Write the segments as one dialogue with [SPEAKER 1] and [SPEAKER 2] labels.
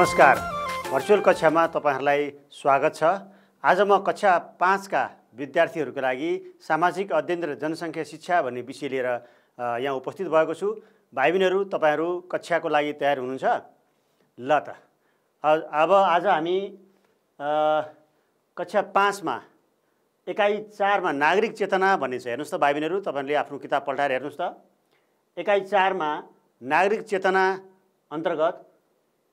[SPEAKER 1] नमस्कार भर्चुअल कक्षामा तपाईँहरूलाई स्वागत छ आज म कक्षा पाँचका विद्यार्थीहरूको लागि सामाजिक अध्ययन र जनसङ्ख्या शिक्षा भन्ने विषय लिएर यहाँ उपस्थित भएको छु भाइ बहिनीहरू तपाईँहरू कक्षाको लागि तयार हुनुहुन्छ ल त अब आज हामी कक्षा पाँचमा एकाइ चारमा नागरिक चेतना भन्ने छ हेर्नुहोस् त भाइ बहिनीहरू तपाईँहरूले आफ्नो किताब पल्टाएर हेर्नुहोस् त एकाइ चारमा नागरिक चेतना अन्तर्गत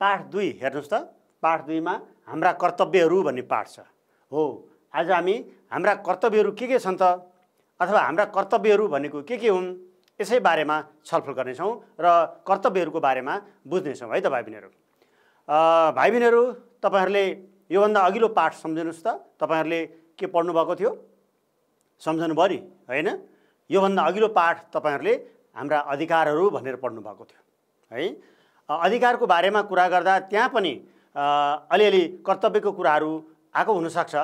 [SPEAKER 1] पाठ दुई हेर्नुहोस् त पाठ दुईमा हाम्रा कर्तव्यहरू भन्ने पाठ छ हो आज हामी हाम्रा कर्तव्यहरू के के छन् त अथवा हाम्रा कर्तव्यहरू भनेको के के हुन् यसै बारेमा छलफल गर्नेछौँ र कर्तव्यहरूको बारेमा बुझ्नेछौँ है त भाइ बहिनीहरू भाइ बहिनीहरू तपाईँहरूले योभन्दा अघिल्लो पाठ सम्झिनुहोस् त तपाईँहरूले के पढ्नुभएको थियो सम्झनु भयो नि होइन योभन्दा अघिल्लो पाठ तपाईँहरूले हाम्रा अधिकारहरू भनेर पढ्नुभएको थियो है अधिकारको बारेमा कुरा गर्दा त्यहाँ पनि अलिअलि कर्तव्यको कुराहरू आएको हुनसक्छ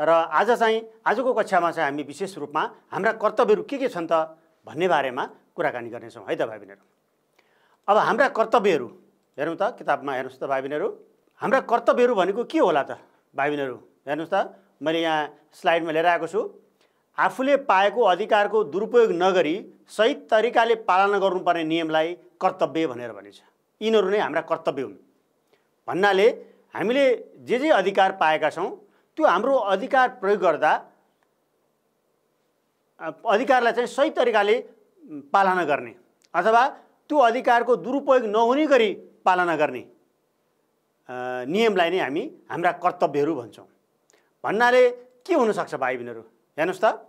[SPEAKER 1] र आज चाहिँ आजको कक्षामा चाहिँ हामी विशेष रूपमा हाम्रा कर्तव्यहरू के के छन् त भन्ने बारेमा कुराकानी गर्नेछौँ है त भाइ बहिनीहरू अब हाम्रा कर्तव्यहरू हेरौँ त किताबमा हेर्नुहोस् त भाइ बहिनीहरू हाम्रा कर्तव्यहरू भनेको के होला त भाइ बहिनीहरू हेर्नुहोस् त मैले यहाँ स्लाइडमा लिएर आएको छु आफूले पाएको अधिकारको दुरुपयोग नगरी सही तरिकाले पालना गर्नुपर्ने नियमलाई कर्तव्य भनेर भनिन्छ यिनीहरू नै हाम्रा कर्तव्य हुन् भन्नाले हामीले जे जे अधिकार पाएका छौँ त्यो हाम्रो अधिकार प्रयोग गर्दा अधिकारलाई चाहिँ सही तरिकाले पालना गर्ने अथवा त्यो अधिकारको दुरुपयोग नहुने गरी पालना गर्ने नियमलाई नै हामी हाम्रा कर्तव्यहरू भन्छौँ भन्नाले के हुनसक्छ भाइ बहिनीहरू हेर्नुहोस् त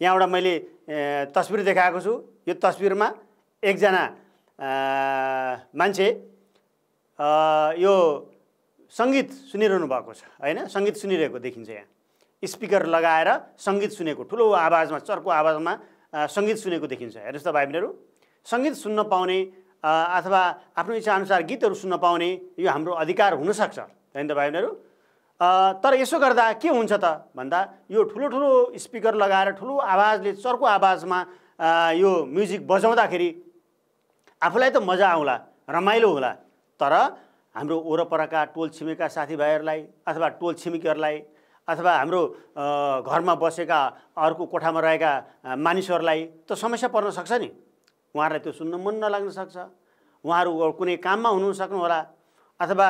[SPEAKER 1] यहाँबाट मैले तस्विर देखाएको छु यो तस्विरमा एकजना मान्छे यो सङ्गीत सुनिरहनु भएको छ होइन सङ्गीत सुनिरहेको देखिन्छ यहाँ स्पिकर लगाएर सङ्गीत सुनेको ठुलो आवाजमा चर्को आवाजमा सङ्गीत सुनेको देखिन्छ हेर्नुहोस् त भाइ बहिनीहरू सङ्गीत सुन्न पाउने अथवा आफ्नो इच्छाअनुसार गीतहरू सुन्न पाउने यो हाम्रो अधिकार हुनसक्छ होइन त भाइ बहिनीहरू तर यसो गर्दा के हुन्छ त भन्दा यो ठुलो ठुलो स्पिकर लगाएर ठुलो आवाजले चर्को आवाजमा यो म्युजिक बजाउँदाखेरि आफूलाई त मजा आउला रमाइलो होला तर हाम्रो वरपरका टोल छिमेका साथीभाइहरूलाई अथवा टोल छिमेकीहरूलाई अथवा हाम्रो घरमा बसेका अर्को कोठामा रहेका मानिसहरूलाई त समस्या पर्न सक्छ नि उहाँहरूलाई त्यो सुन्न मन नलाग्न सक्छ उहाँहरू कुनै काममा हुनु सक्नुहोला अथवा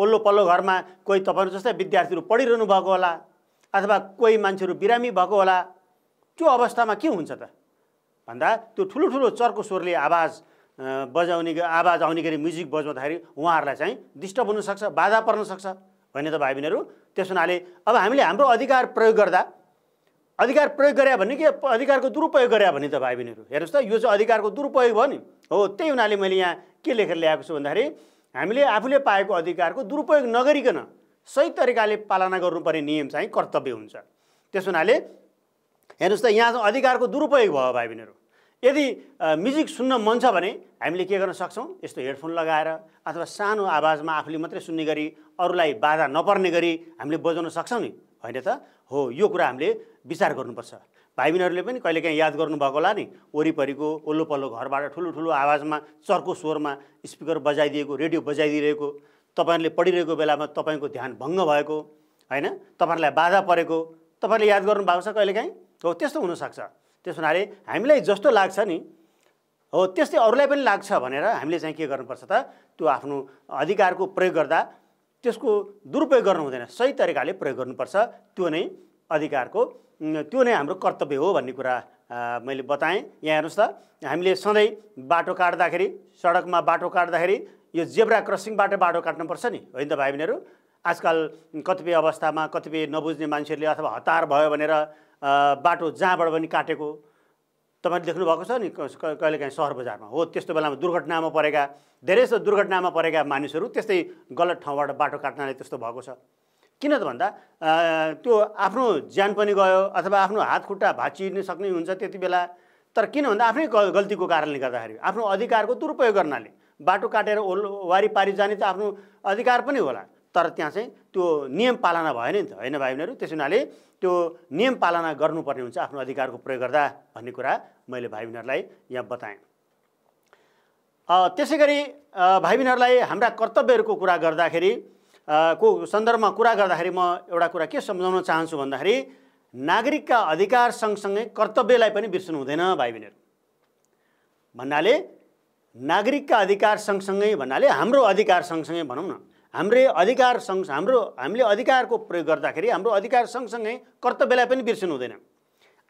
[SPEAKER 1] ओल्लो पल्लो घरमा कोही तपाईँहरू जस्तै विद्यार्थीहरू पढिरहनु भएको होला अथवा कोही मान्छेहरू बिरामी भएको होला त्यो अवस्थामा के हुन्छ त भन्दा त्यो ठुलो ठुलो चर्को स्वरले आवाज बजाउने आवाज आउने गरी म्युजिक बजाउँदाखेरि उहाँहरूलाई चाहिँ डिस्टर्ब हुनसक्छ बाधा पर्न सक्छ होइन त भाइ बहिनीहरू त्यस हुनाले अब हामीले हाम्रो अधिकार प्रयोग गर्दा अधिकार प्रयोग गरे भने कि अधिकारको दुरुपयोग गरे भने त भाइ बहिनीहरू हेर्नुहोस् त यो चाहिँ अधिकारको दुरुपयोग भयो नि हो त्यही हुनाले मैले यहाँ के लेखेर ल्याएको छु भन्दाखेरि हामीले आफूले पाएको अधिकारको दुरुपयोग नगरिकन सही तरिकाले पालना गर्नुपर्ने नियम चाहिँ कर्तव्य हुन्छ त्यस हुनाले हेर्नुहोस् त यहाँ अधिकारको दुरुपयोग भयो भाइ बहिनीहरू यदि म्युजिक सुन्न मन छ भने हामीले के गर्न सक्छौँ यस्तो हेडफोन लगाएर अथवा सानो आवाजमा आफूले मात्रै सुन्ने गरी अरूलाई बाधा नपर्ने गरी हामीले बजाउन सक्छौँ नि होइन त हो यो कुरा हामीले विचार गर्नुपर्छ भाइ बहिनीहरूले पनि कहिलेकाहीँ याद गर्नुभएको होला नि वरिपरिको ओल्लो पल्लो घरबाट ठुलो आवाजमा चर्को स्वरमा स्पिकर बजाइदिएको रेडियो बजाइदिइरहेको तपाईँहरूले पढिरहेको बेलामा तपाईँको ध्यान भङ्ग भएको होइन तपाईँहरूलाई बाधा परेको तपाईँहरूले याद गर्नुभएको छ कहिलेकाहीँ हो त्यस्तो हुनसक्छ त्यस हुनाले हामीलाई जस्तो लाग्छ नि हो त्यस्तै अरूलाई पनि लाग्छ भनेर हामीले चाहिँ के गर्नुपर्छ त त्यो आफ्नो अधिकारको प्रयोग गर्दा त्यसको दुरुपयोग गर्नु हुँदैन सही तरिकाले प्रयोग गर्नुपर्छ त्यो नै अधिकारको त्यो नै हाम्रो कर्तव्य हो भन्ने कुरा मैले बताएँ यहाँ हेर्नुहोस् त हामीले सधैँ बाटो काट्दाखेरि सडकमा बाटो काट्दाखेरि यो जेब्रा क्रसिङबाट बाटो काट्नुपर्छ नि होइन त भाइ बहिनीहरू आजकल कतिपय अवस्थामा कतिपय नबुझ्ने मान्छेहरूले अथवा हतार भयो भनेर बाटो जहाँबाट पनि काटेको तपाईँले देख्नुभएको छ नि कहिलेकाहीँ सहर बजारमा हो त्यस्तो बेलामा दुर्घटनामा परेका धेरै जस्तो दुर्घटनामा परेका मानिसहरू त्यस्तै गलत ठाउँबाट बाटो काट्नाले त्यस्तो भएको छ किन त भन्दा त्यो आफ्नो ज्यान पनि गयो अथवा आफ्नो हात खुट्टा भाँचिनु सक्ने हुन्छ त्यति बेला तर किन भन्दा आफ्नै गल्तीको कारणले गर्दाखेरि आफ्नो अधिकारको दुरुपयोग गर्नाले बाटो काटेर ओल वारी पारी जाने त आफ्नो अधिकार पनि होला तर त्यहाँ चाहिँ त्यो नियम पालना भयो नि त होइन भाइ बहिनीहरू त्यस हुनाले त्यो नियम पालना गर्नुपर्ने हुन्छ आफ्नो अधिकारको प्रयोग गर्दा भन्ने कुरा मैले भाइ बहिनीहरूलाई यहाँ बताएँ त्यसै गरी भाइ बहिनीहरूलाई हाम्रा कर्तव्यहरूको कुरा गर्दाखेरि को सन्दर्भमा कुरा गर्दाखेरि म एउटा कुरा के सम्झाउन चाहन्छु भन्दाखेरि नागरिकका अधिकार सँगसँगै कर्तव्यलाई पनि बिर्सनु हुँदैन भाइ बहिनीहरू भन्नाले नागरिकका अधिकार सँगसँगै भन्नाले हाम्रो अधिकार सँगसँगै भनौँ न हाम्रो अधिकार सँग हाम्रो हामीले अधिकारको प्रयोग गर्दाखेरि हाम्रो अधिकार सँगसँगै कर्तव्यलाई पनि बिर्सिनु हुँदैन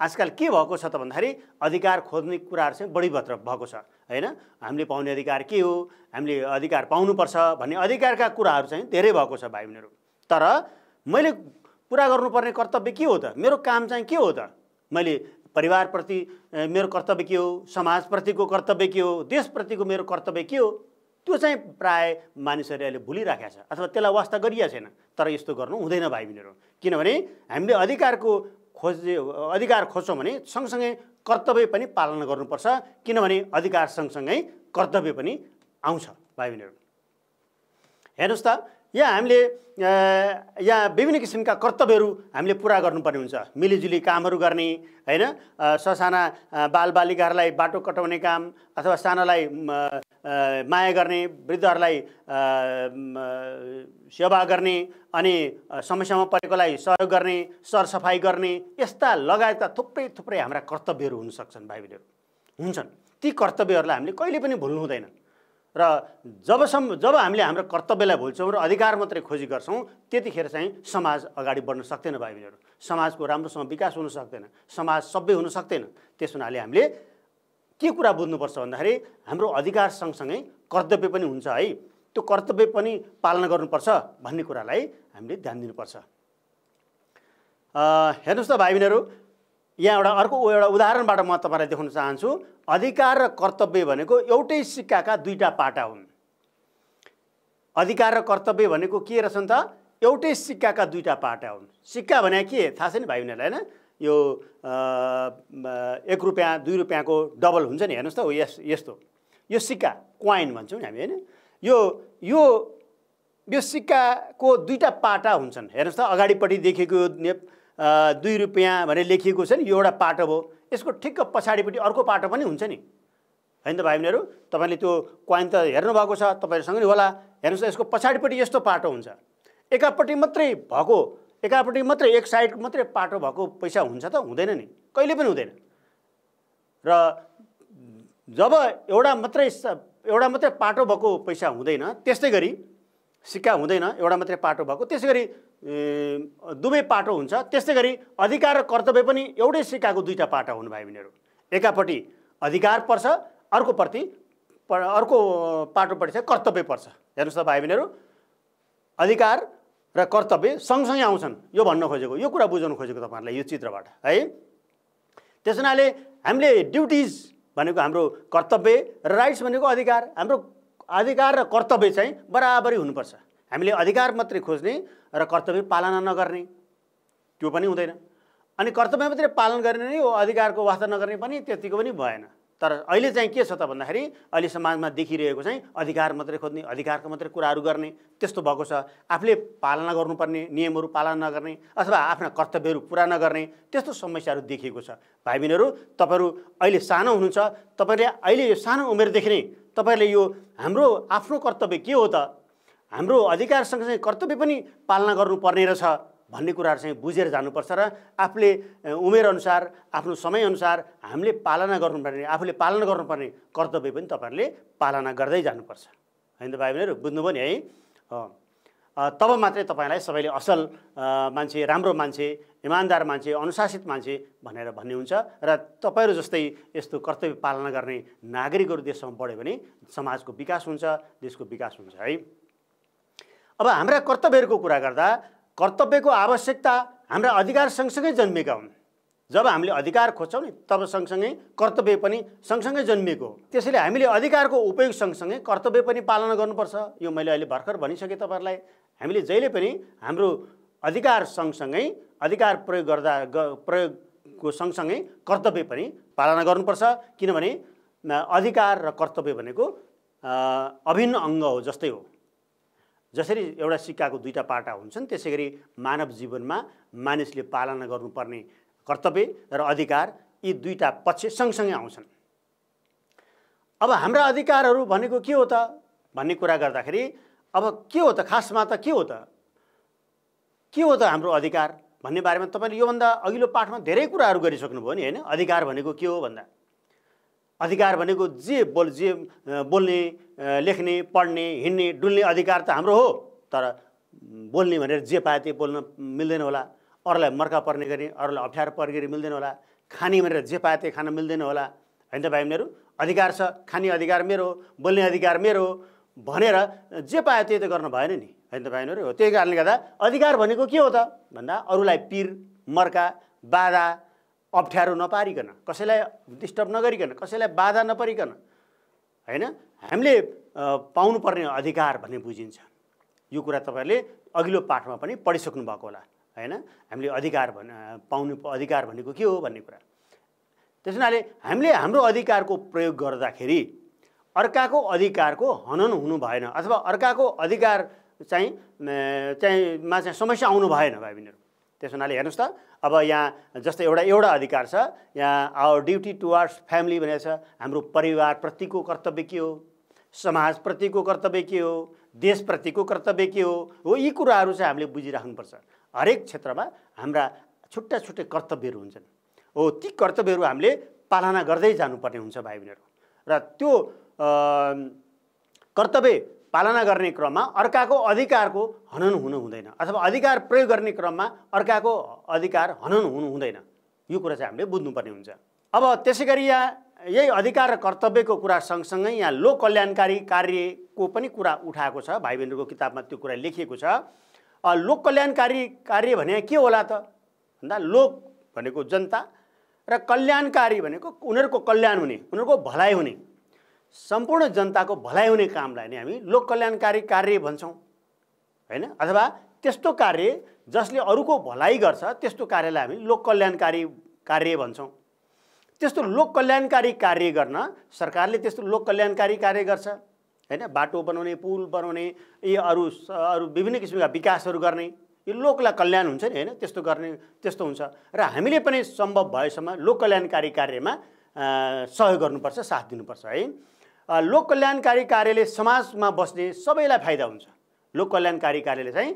[SPEAKER 1] आजकल के भएको छ त भन्दाखेरि अधिकार खोज्ने कुराहरू चाहिँ बढी भत्र भएको छ होइन हामीले पाउने अधिकार के हो हामीले अधिकार पाउनुपर्छ भन्ने अधिकारका कुराहरू चाहिँ धेरै भएको छ भाइ बहिनीहरू तर मैले पुरा गर्नुपर्ने कर्तव्य के हो त मेरो काम चाहिँ के हो त मैले परिवारप्रति मेरो कर्तव्य के हो समाजप्रतिको कर्तव्य के हो देशप्रतिको मेरो कर्तव्य के हो त्यो चाहिँ प्राय मानिसहरूले अहिले भुलिराखेका छ अथवा त्यसलाई वास्ता गरिएको छैन तर यस्तो गर्नु हुँदैन भाइ बहिनीहरू किनभने हामीले अधिकारको खोज अधिकार खोज्छौँ भने सँगसँगै कर्तव्य पनि पालन गर्नुपर्छ किनभने अधिकार सँगसँगै कर्तव्य पनि आउँछ भाइ बहिनीहरू हेर्नुहोस् त यहाँ हामीले यहाँ विभिन्न किसिमका कर्तव्यहरू हामीले पुरा गर्नुपर्ने हुन्छ मिलिजुली कामहरू गर्ने होइन ससाना बालबालिकाहरूलाई बाटो कटाउने काम अथवा सानालाई माया गर्ने वृद्धहरूलाई सेवा गर्ने अनि समस्यामा परेकोलाई सहयोग गर्ने सरसफाइ गर्ने यस्ता लगायतका थुप्रै थुप्रै हाम्रा कर्तव्यहरू हुनसक्छन् भाइ बहिनीहरू हुन्छन् ती कर्तव्यहरूलाई हामीले कहिले पनि भुल्नु हुँदैन र जबसम्म जब हामीले हाम्रो कर्तव्यलाई भुल्छौँ र अधिकार मात्रै खोजी गर्छौँ त्यतिखेर चाहिँ समाज अगाडि बढ्न सक्दैन भाइ बहिनीहरू समाजको राम्रोसँग विकास हुन सक्दैन समाज सभ्य हुन सक्दैन त्यस हुनाले हामीले के कुरा बुझ्नुपर्छ भन्दाखेरि हाम्रो अधिकार सँगसँगै कर्तव्य पनि हुन्छ है त्यो कर्तव्य पनि पालना गर्नुपर्छ भन्ने कुरालाई हामीले ध्यान दिनुपर्छ हेर्नुहोस् त भाइ बहिनीहरू यहाँ एउटा अर्को एउटा उदाहरणबाट म तपाईँलाई देखाउन चाहन्छु अधिकार र कर्तव्य भनेको एउटै सिक्काका दुईवटा पाटा हुन् अधिकार र कर्तव्य भनेको के रहेछन् त एउटै सिक्काका दुईवटा पाटा हुन् सिक्का भने के थाहा छ नि भाइ बहिनीहरूलाई होइन यो एक रुपियाँ दुई रुपियाँको डबल हुन्छ नि हेर्नुहोस् त हो यस यस्तो यो सिक्का क्वाइन भन्छौँ नि हामी होइन यो यो यो सिक्काको दुईवटा पाटा हुन्छन् हेर्नुहोस् त अगाडिपट्टि देखेको यो दुई रुपियाँ भनेर लेखिएको छ नि यो एउटा पाटो भयो यसको ठिक्क पछाडिपट्टि अर्को पाटो पनि हुन्छ नि होइन त भाइ बहिनीहरू तपाईँले त्यो क्वाइन त हेर्नुभएको छ तपाईँहरूसँग नि होला हेर्नुहोस् त यसको पछाडिपट्टि यस्तो पाटो हुन्छ एकापट्टि मात्रै भएको एकापट्टि मात्रै एक साइड मात्रै पाटो भएको पैसा हुन्छ त हुँदैन नि कहिले पनि हुँदैन र जब एउटा मात्रै एउटा मात्रै पाटो भएको पैसा हुँदैन त्यस्तै गरी सिक्का हुँदैन एउटा मात्रै पाटो भएको त्यसै गरी दुवै पाटो हुन्छ त्यस्तै गरी अधिकार र कर्तव्य पनि एउटै सिक्काको दुईवटा पाटो भाइ बहिनीहरू एकापट्टि अधिकार पर्छ अर्कोप्रति अर्को पाटोपट्टि चाहिँ कर्तव्य पर्छ हेर्नुहोस् त भाइ बहिनीहरू अधिकार र कर्तव्य सँगसँगै आउँछन् यो भन्न खोजेको यो कुरा बुझाउन खोजेको तपाईँहरूलाई यो चित्रबाट है त्यस हुनाले हामीले ड्युटिज भनेको हाम्रो कर्तव्य र राइट्स भनेको अधिकार हाम्रो अधिकार र कर्तव्य चाहिँ बराबरी हुनुपर्छ हामीले अधिकार मात्रै खोज्ने र कर्तव्य पालना नगर्ने त्यो पनि हुँदैन अनि कर्तव्य मात्रै पालन गर्ने नै हो अधिकारको वास्ता नगर्ने पनि त्यतिको पनि भएन तर अहिले चाहिँ के छ त भन्दाखेरि अहिले समाजमा देखिरहेको चाहिँ अधिकार मात्रै खोज्ने अधिकारको मात्रै कुराहरू गर्ने त्यस्तो भएको छ आफूले पालना गर्नुपर्ने नियमहरू पालना नगर्ने अथवा आफ्ना कर्तव्यहरू पुरा नगर्ने त्यस्तो समस्याहरू देखिएको छ भाइ बहिनीहरू तपाईँहरू अहिले सानो हुनुहुन्छ तपाईँले अहिले यो सानो उमेरदेखि नै तपाईँले यो हाम्रो आफ्नो कर्तव्य के हो त हाम्रो अधिकारसँग चाहिँ कर्तव्य पनि पालना गर्नुपर्ने रहेछ भन्ने कुराहरू चाहिँ बुझेर जानुपर्छ र आफूले अनुसार आफ्नो समयअनुसार हामीले पालना गर्नुपर्ने आफूले पालना गर्नुपर्ने कर्तव्य पनि तपाईँहरूले पालना गर्दै जानुपर्छ होइन त भाइ बहिनीहरू बुझ्नुभयो नि है तब मात्रै तपाईँलाई सबैले असल मान्छे राम्रो मान्छे इमान्दार मान्छे अनुशासित मान्छे भनेर भन्ने हुन्छ र तपाईँहरू जस्तै यस्तो कर्तव्य पालना गर्ने नागरिकहरू देशमा बढ्यो भने समाजको विकास हुन्छ देशको विकास हुन्छ है अब हाम्रा कर्तव्यहरूको कुरा गर्दा कर्तव्यको आवश्यकता हाम्रा अधिकार सँगसँगै जन्मेका हुन् जब हामीले अधिकार खोज्छौँ नि तब सँगसँगै कर्तव्य पनि सँगसँगै जन्मिएको हो त्यसैले हामीले अधिकारको उपयोग सँगसँगै कर्तव्य पनि पालना गर्नुपर्छ यो मैले अहिले भर्खर भनिसकेँ तपाईँहरूलाई हामीले जहिले पनि हाम्रो अधिकार सँगसँगै अधिकार प्रयोग गर्दा प्रयोगको सँगसँगै कर्तव्य पनि पालना गर्नुपर्छ किनभने अधिकार र कर्तव्य भनेको अभिन्न अङ्ग हो जस्तै हो जसरी एउटा सिक्काको दुईवटा पाटा हुन्छन् त्यसै गरी मानव जीवनमा मानिसले पालना गर्नुपर्ने कर्तव्य र अधिकार यी दुईवटा पक्ष सँगसँगै आउँछन् अब हाम्रा अधिकारहरू भनेको के हो त भन्ने कुरा गर्दाखेरि अब के हो त खासमा त के हो त के हो त हाम्रो अधिकार भन्ने बारेमा तपाईँले योभन्दा अघिल्लो पाठमा धेरै कुराहरू गरिसक्नुभयो नि होइन अधिकार भनेको के हो भन्दा अधिकार भनेको जे बोल जे बोल्ने लेख्ने पढ्ने हिँड्ने डुल्ने अधिकार त हाम्रो हो तर बोल्ने भनेर जे पाए त्यही बोल्न मिल्दैन होला अरूलाई मर्का पर्ने गरी अरूलाई अप्ठ्यारो पर्ने गरी मिल्दैन होला खाने भनेर जे पाए त्यही खान मिल्दैन होला होइन त भाइ मेरो अधिकार छ खाने अधिकार मेरो बोल्ने अधिकार मेरो भनेर जे पायो त्यही त गर्नु भएन नि होइन त भाइहरू हो त्यही कारणले गर्दा अधिकार भनेको के हो त भन्दा अरूलाई पिर मर्का बाधा अप्ठ्यारो नपारिकन कसैलाई डिस्टर्ब नगरिकन कसैलाई बाधा नपरिकन होइन हामीले पाउनुपर्ने अधिकार भन्ने बुझिन्छ यो कुरा तपाईँहरूले अघिल्लो पाठमा पनि पढिसक्नु भएको होला होइन हामीले अधिकार भन् पाउनु अधिकार भनेको के हो भन्ने कुरा त्यस हुनाले हामीले हाम्रो अधिकारको प्रयोग गर्दाखेरि अर्काको अधिकारको हनन हुनु भएन अथवा अर्काको अधिकार चाहिँ चाहिँ मा चाहिँ समस्या आउनु भएन भाइ बहिनीहरू त्यस हुनाले हेर्नुहोस् त अब यहाँ जस्तै एउटा एउटा अधिकार छ यहाँ आवर ड्युटी टुवार्ड्स फ्यामिली भनेर छ हाम्रो परिवारप्रतिको कर्तव्य के हो समाजप्रतिको कर्तव्य के हो देशप्रतिको कर्तव्य के हो हो यी कुराहरू चाहिँ हामीले बुझिराख्नुपर्छ हरेक क्षेत्रमा हाम्रा छुट्टा छुट्टै कर्तव्यहरू हुन्छन् हो ती कर्तव्यहरू हामीले पालना गर्दै जानुपर्ने हुन्छ भाइ बहिनीहरू र त्यो कर्तव्य पालना गर्ने क्रममा अर्काको अधिकारको हनन हुनु हुँदैन अथवा अधिकार प्रयोग गर्ने क्रममा अर्काको अधिकार हनन हुनु हुँदैन यो कुरा चाहिँ हामीले बुझ्नुपर्ने हुन्छ अब त्यसै गरी यहाँ यही अधिकार र कर्तव्यको कुरा सँगसँगै यहाँ लोक कल्याणकारी कार्यको पनि कुरा उठाएको छ भाइ बहिनीहरूको किताबमा त्यो कुरा लेखिएको छ लोक कल्याणकारी कार्य भने के होला त भन्दा लोक भनेको जनता र कल्याणकारी भनेको उनीहरूको कल्याण हुने उनीहरूको भलाइ हुने सम्पूर्ण जनताको भलाइ हुने कामलाई नै हामी लोक कल्याणकारी कार्य भन्छौँ होइन अथवा त्यस्तो कार्य जसले अरूको भलाइ गर्छ त्यस्तो कार्यलाई हामी लोक कल्याणकारी कार्य भन्छौँ त्यस्तो लोक कल्याणकारी कार्य गर्न सरकारले त्यस्तो लोक कल्याणकारी कार्य गर्छ होइन बाटो बनाउने पुल बनाउने यी अरू अरू विभिन्न किसिमका विकासहरू गर्ने यो लोकलाई कल्याण हुन्छ नि होइन त्यस्तो गर्ने त्यस्तो हुन्छ र हामीले पनि सम्भव भएसम्म लोक कल्याणकारी कार्यमा सहयोग गर्नुपर्छ साथ दिनुपर्छ है लोक कल्याणकारी कार्यले समाजमा बस्ने सबैलाई फाइदा हुन्छ लोक कल्याणकारी कार्यले चाहिँ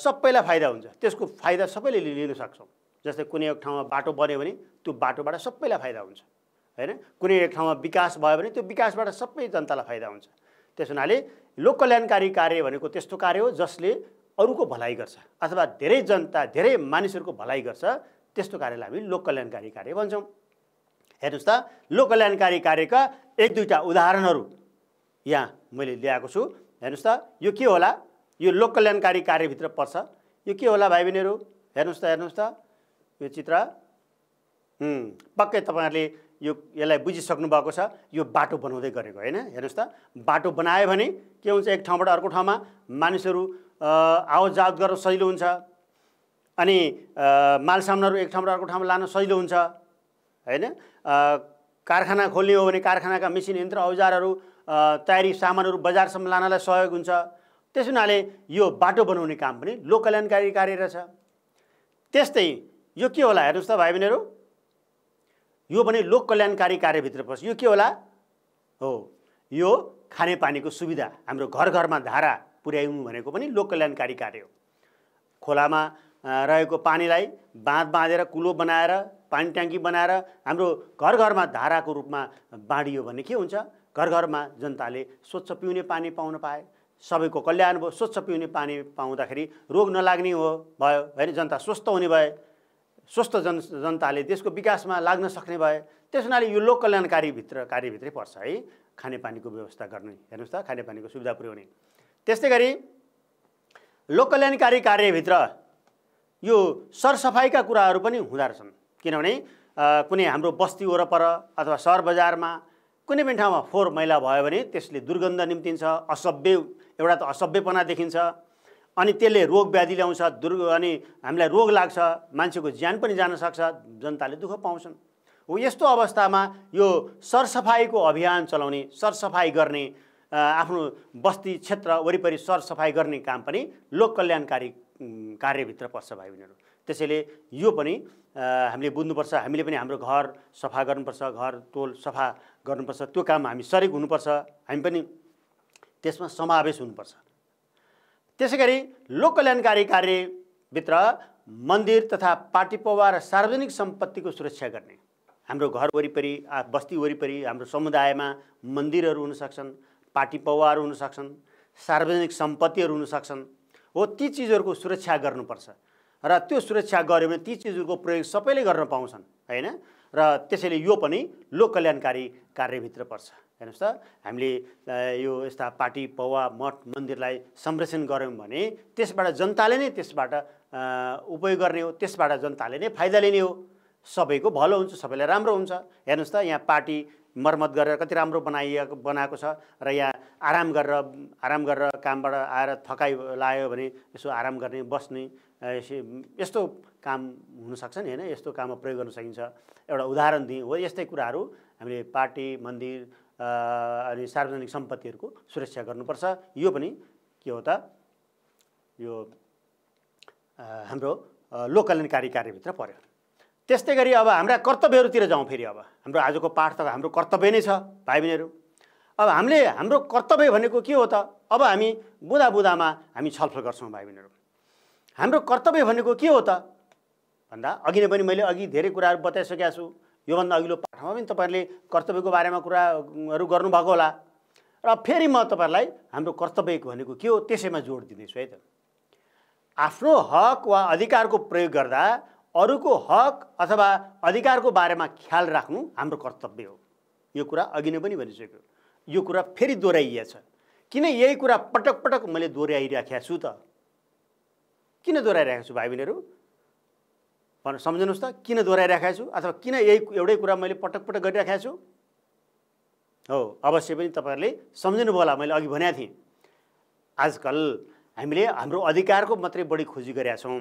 [SPEAKER 1] सबैलाई फाइदा हुन्छ त्यसको फाइदा सबैले लिन सक्छौँ जस्तै कुनै एक ठाउँमा बाटो बन्यो भने त्यो बाटोबाट सबैलाई फाइदा हुन्छ होइन कुनै एक ठाउँमा विकास भयो भने त्यो विकासबाट सबै जनतालाई फाइदा हुन्छ त्यस हुनाले लोक कल्याणकारी कार्य भनेको त्यस्तो कार्य हो जसले अरूको भलाइ गर्छ अथवा धेरै जनता धेरै मानिसहरूको भलाइ गर्छ त्यस्तो कार्यलाई हामी लोक कल्याणकारी कार्य भन्छौँ हेर्नुहोस् त लोककल्याणकारी कार्यका एक दुईवटा उदाहरणहरू यहाँ मैले ल्याएको छु हेर्नुहोस् त यो के होला यो लोक कल्याणकारी कार्यभित्र पर्छ यो के होला भाइ बहिनीहरू हेर्नुहोस् त हेर्नुहोस् त यो चित्र पक्कै तपाईँहरूले यो यसलाई बुझिसक्नु भएको छ यो बाटो बनाउँदै गरेको होइन हेर्नुहोस् त बाटो बनायो भने के हुन्छ एक ठाउँबाट अर्को ठाउँमा मानिसहरू आवत जावत गर्न सजिलो हुन्छ अनि माल सामानहरू एक ठाउँबाट अर्को ठाउँमा लान सजिलो हुन्छ होइन कारखाना खोल्ने हो भने कारखानाका मेसिन यन्त्र औजारहरू तयारी सामानहरू बजारसम्म लानलाई सहयोग हुन्छ त्यस हुनाले यो बाटो बनाउने काम पनि लोक कल्याणकारी कार्य रहेछ त्यस्तै यो के होला हेर्नुहोस् त भाइ बहिनीहरू यो भने लोक कल्याणकारी कार्यभित्र पर्छ यो के होला हो यो खानेपानीको सुविधा हाम्रो घर घरमा धारा पुर्याउनु भनेको पनि लोक कल्याणकारी कार्य हो खोलामा रहेको पानीलाई बाँध बाँधेर कुलो बनाएर पानी ट्याङ्की बनाएर हाम्रो घर घरमा धाराको रूपमा बाँडियो भने के हुन्छ घर घरमा जनताले स्वच्छ पिउने पानी पाउन पाए सबैको कल्याण भयो स्वच्छ पिउने पानी पाउँदाखेरि रोग नलाग्ने हो भयो होइन जनता स्वस्थ हुने भए स्वस्थ जन जनताले देशको विकासमा लाग्न सक्ने भए त्यस हुनाले यो लोक कल्याणकारीभित्र कार्यभित्रै पर्छ है खानेपानीको व्यवस्था गर्ने हेर्नुहोस् त खानेपानीको सुविधा पुर्याउने त्यस्तै गरी लोक कल्याणकारी कार्यभित्र यो सरसफाइका कुराहरू पनि हुँदो रहेछन् किनभने कुनै हाम्रो बस्ती वरपर अथवा सहर बजारमा कुनै पनि ठाउँमा फोहोर मैला भयो भने त्यसले दुर्गन्ध निम्तिन्छ असभ्य एउटा त असभ्यपना देखिन्छ अनि त्यसले रोग व्याधि ल्याउँछ दुर्ग अनि हामीलाई रोग लाग्छ मान्छेको ज्यान पनि जान सक्छ जनताले दुःख पाउँछन् हो यस्तो अवस्थामा यो सरसफाइको अभियान चलाउने सरसफाइ गर्ने आफ्नो बस्ती क्षेत्र वरिपरि सरसफाइ गर्ने काम पनि लोक कल्याणकारी कार्यभित्र पर्छ भाइ बहिनीहरू त्यसैले यो पनि हामीले बुझ्नुपर्छ हामीले पनि हाम्रो घर सफा गर्नुपर्छ घर टोल सफा गर्नुपर्छ त्यो काम हामी सरिक हुनुपर्छ हामी पनि त्यसमा समावेश हुनुपर्छ त्यसै गरी लोक कल्याणकारी कार्यभित्र मन्दिर तथा पार्टी पवा र सार्वजनिक सम्पत्तिको सुरक्षा गर्ने हाम्रो घर वरिपरि बस्ती वरिपरि हाम्रो समुदायमा मन्दिरहरू हुनसक्छन् पवाहरू हुनसक्छन् सार्वजनिक सम्पत्तिहरू हुनसक्छन् हो ती चिजहरूको सुरक्षा गर्नुपर्छ र त्यो सुरक्षा गऱ्यो भने ती चिजहरूको प्रयोग सबैले गर्न पाउँछन् होइन र त्यसैले यो पनि लोक कल्याणकारी कार्यभित्र पर्छ हेर्नुहोस् त हामीले यो यस्ता पार्टी पौवा मठ मन्दिरलाई संरक्षण गऱ्यौँ भने त्यसबाट जनताले नै त्यसबाट उपयोग गर्ने हो त्यसबाट जनताले नै फाइदा लिने हो सबैको भलो हुन्छ सबैलाई राम्रो हुन्छ हेर्नुहोस् त यहाँ पार्टी मर्मत गरेर कति राम्रो बनाइएको बनाएको छ र यहाँ आराम गरेर आराम गरेर कामबाट आएर थकाइ लायो भने यसो आराम गर्ने बस्ने यस्तो काम हुनसक्छ नि होइन यस्तो काममा प्रयोग गर्न सकिन्छ एउटा उदाहरण दिएँ हो यस्तै कुराहरू हामीले पार्टी मन्दिर अनि सार्वजनिक सम्पत्तिहरूको सुरक्षा गर्नुपर्छ यो पनि के हो त यो हाम्रो लोकल्याणकारी कार्यभित्र पऱ्यो त्यस्तै गरी अब हाम्रा कर्तव्यहरूतिर जाउँ फेरि अब हाम्रो आजको पाठ त हाम्रो कर्तव्य नै छ भाइ बहिनीहरू अब हामीले हाम्रो कर्तव्य भनेको के हो त अब हामी बुँदा बुँदामा हामी छलफल गर्छौँ भाइ बहिनीहरू हाम्रो कर्तव्य भनेको के हो त भन्दा अघि नै पनि मैले अघि धेरै कुराहरू बताइसकेका छु योभन्दा अघिल्लो पाठमा पनि तपाईँहरूले कर्तव्यको बारेमा कुराहरू गर्नुभएको होला र फेरि म तपाईँहरूलाई हाम्रो कर्तव्य भनेको के हो त्यसैमा जोड दिँदैछु है त आफ्नो हक वा अधिकारको प्रयोग गर्दा अरूको हक अथवा अधिकारको बारेमा ख्याल राख्नु हाम्रो कर्तव्य हो यो कुरा अघि नै पनि भनिसक्यो यो कुरा फेरि दोहोऱ्याइएछ किन यही कुरा पटक पटक मैले दोहोऱ्याइराखेको छु त किन दोहोऱ्याइरहेको छु भाइ बहिनीहरू भनेर सम्झनुहोस् त किन दोहोऱ्याइराखेको छु अथवा किन यही एउटै कुरा मैले पटक पटक गरिराखेको छु हो अवश्य पनि तपाईँहरूले सम्झिनुभयो होला मैले अघि भनेको थिएँ आजकल हामीले हाम्रो अधिकारको मात्रै बढी खोजी गरेका छौँ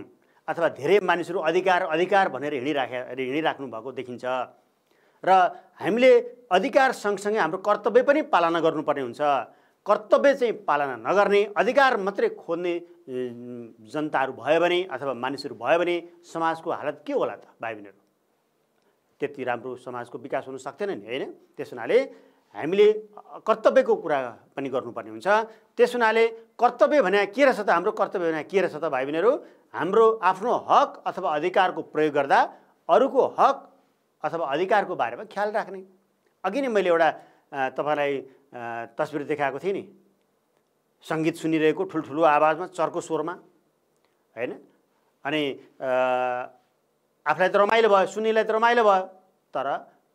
[SPEAKER 1] अथवा धेरै मानिसहरू अधिकार अधिकार भनेर हिँडिराखे हिँडिराख्नु भएको देखिन्छ र हामीले अधिकार सँगसँगै हाम्रो कर्तव्य पनि पालना गर्नुपर्ने हुन्छ कर्तव्य चाहिँ पालना नगर्ने अधिकार मात्रै खोज्ने जनताहरू भयो भने अथवा मानिसहरू भयो भने समाजको हालत के होला त भाइ बहिनीहरू त्यति राम्रो समाजको विकास हुन सक्दैन नि होइन त्यस हुनाले हामीले कर्तव्यको कुरा पनि गर्नुपर्ने हुन्छ त्यस हुनाले कर्तव्य भने के रहेछ त हाम्रो कर्तव्य भने के रहेछ त भाइ बहिनीहरू हाम्रो आफ्नो हक अथवा अधिकारको प्रयोग गर्दा अरूको हक अथवा अधिकारको बारेमा ख्याल राख्ने अघि नै मैले एउटा तपाईँलाई तस्बिर देखाएको थिएँ नि सङ्गीत सुनिरहेको ठुल्ठुलो आवाजमा चर्को स्वरमा होइन अनि आफूलाई त रमाइलो भयो सुन्नेलाई त रमाइलो भयो तर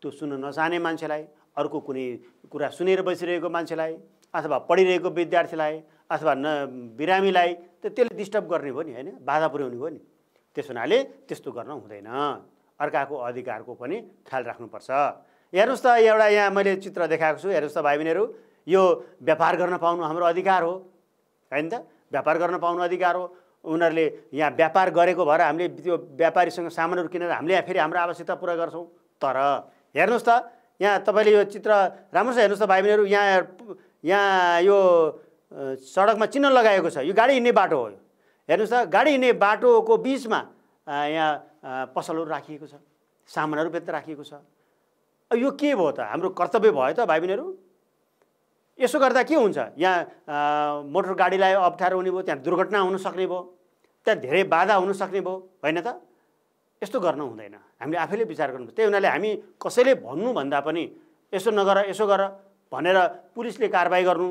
[SPEAKER 1] त्यो सुन्न नजाने मान्छेलाई अर्को कुनै कुरा सुनेर बसिरहेको मान्छेलाई अथवा पढिरहेको विद्यार्थीलाई अथवा न बिरामीलाई त त्यसले डिस्टर्ब गर्ने भयो नि होइन बाधा पुर्याउने भयो नि त्यस हुनाले त्यस्तो गर्न हुँदैन अर्काको अधिकारको पनि ख्याल राख्नुपर्छ हेर्नुहोस् त एउटा यहाँ मैले चित्र देखाएको छु हेर्नुहोस् त भाइ बहिनीहरू यो व्यापार गर्न पाउनु हाम्रो अधिकार हो होइन त व्यापार गर्न पाउनु अधिकार हो उनीहरूले यहाँ व्यापार गरेको भएर हामीले त्यो व्यापारीसँग सामानहरू किनेर हामीले यहाँ फेरि हाम्रो आवश्यकता पुरा गर्छौँ तर हेर्नुहोस् त यहाँ तपाईँले यो चित्र राम्रोसँग हेर्नुहोस् त भाइ बहिनीहरू यहाँ यहाँ यो सडकमा चिन्ह लगाएको छ यो गाडी हिँड्ने बाटो हो यो हेर्नुहोस् त गाडी हिँड्ने बाटोको बिचमा यहाँ पसलहरू राखिएको छ सामानहरू बेच्दा राखिएको छ यो के भयो त हाम्रो कर्तव्य भयो त भाइ बहिनीहरू यसो गर्दा के हुन्छ यहाँ मोटर गाडीलाई अप्ठ्यारो हुने भयो त्यहाँ दुर्घटना हुनसक्ने भयो त्यहाँ धेरै बाधा हुनसक्ने भयो होइन त यस्तो गर्नु हुँदैन हामीले आफैले विचार गर्नु त्यही हुनाले हामी कसैले भन्नुभन्दा पनि यसो नगर यसो गर भनेर पुलिसले कारवाही गर्नु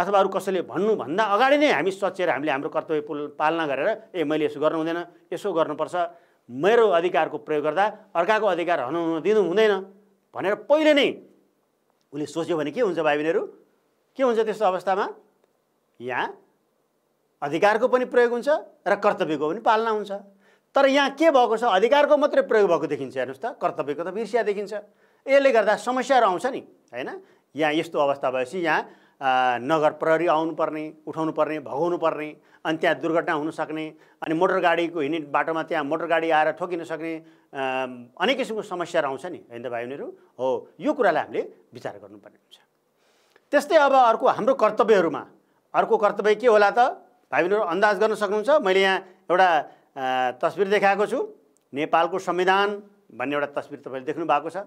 [SPEAKER 1] अथवा अरू कसैले भन्नुभन्दा अगाडि नै हामी सचेर हामीले हाम्रो कर्तव्य पालना गरेर ए मैले यसो गर्नु हुँदैन यसो गर्नुपर्छ मेरो अधिकारको प्रयोग गर्दा अर्काको अधिकार हनाउन दिनु हुँदैन भनेर पहिले नै उसले सोच्यो भने के हुन्छ भाइ बहिनीहरू के हुन्छ त्यस्तो अवस्थामा यहाँ अधिकारको पनि प्रयोग हुन्छ र कर्तव्यको पनि पालना हुन्छ तर यहाँ के भएको छ अधिकारको मात्रै प्रयोग भएको देखिन्छ हेर्नुहोस् त कर्तव्यको त बिर्सिया देखिन्छ यसले गर्दा समस्याहरू आउँछ नि होइन यहाँ यस्तो अवस्था भएपछि यहाँ नगर प्रहरी आउनुपर्ने भगाउनु पर्ने अनि त्यहाँ दुर्घटना हुनसक्ने अनि मोटर गाडीको हिँड्ने बाटोमा त्यहाँ मोटर गाडी आएर ठोकिन सक्ने अनेक किसिमको समस्याहरू आउँछ नि होइन भाइ उनीहरू हो यो कुरालाई हामीले विचार गर्नुपर्ने हुन्छ त्यस्तै अब अर्को हाम्रो कर्तव्यहरूमा अर्को कर्तव्य के होला त भाइ बहिनीहरू अन्दाज गर्न सक्नुहुन्छ मैले यहाँ एउटा तस्विर देखाएको छु नेपालको संविधान भन्ने एउटा तस्विर तपाईँले देख्नु भएको छ